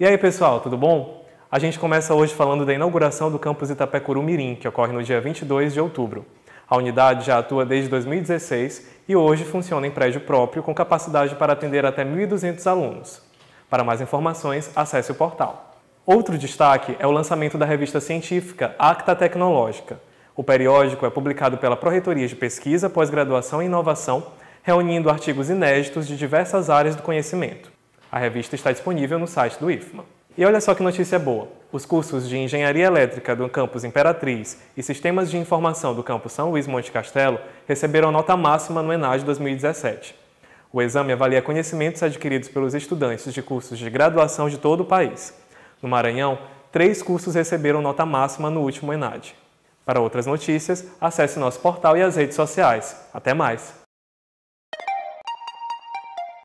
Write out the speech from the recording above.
E aí, pessoal, tudo bom? A gente começa hoje falando da inauguração do campus Itapecuru Mirim, que ocorre no dia 22 de outubro. A unidade já atua desde 2016 e hoje funciona em prédio próprio com capacidade para atender até 1.200 alunos. Para mais informações, acesse o portal. Outro destaque é o lançamento da revista científica Acta Tecnológica. O periódico é publicado pela Pró-Reitoria de Pesquisa, Pós-Graduação e Inovação, reunindo artigos inéditos de diversas áreas do conhecimento. A revista está disponível no site do IFMA. E olha só que notícia boa! Os cursos de Engenharia Elétrica do Campus Imperatriz e Sistemas de Informação do Campus São Luís Monte Castelo receberam nota máxima no ENAD 2017. O exame avalia conhecimentos adquiridos pelos estudantes de cursos de graduação de todo o país. No Maranhão, três cursos receberam nota máxima no último ENAD. Para outras notícias, acesse nosso portal e as redes sociais. Até mais!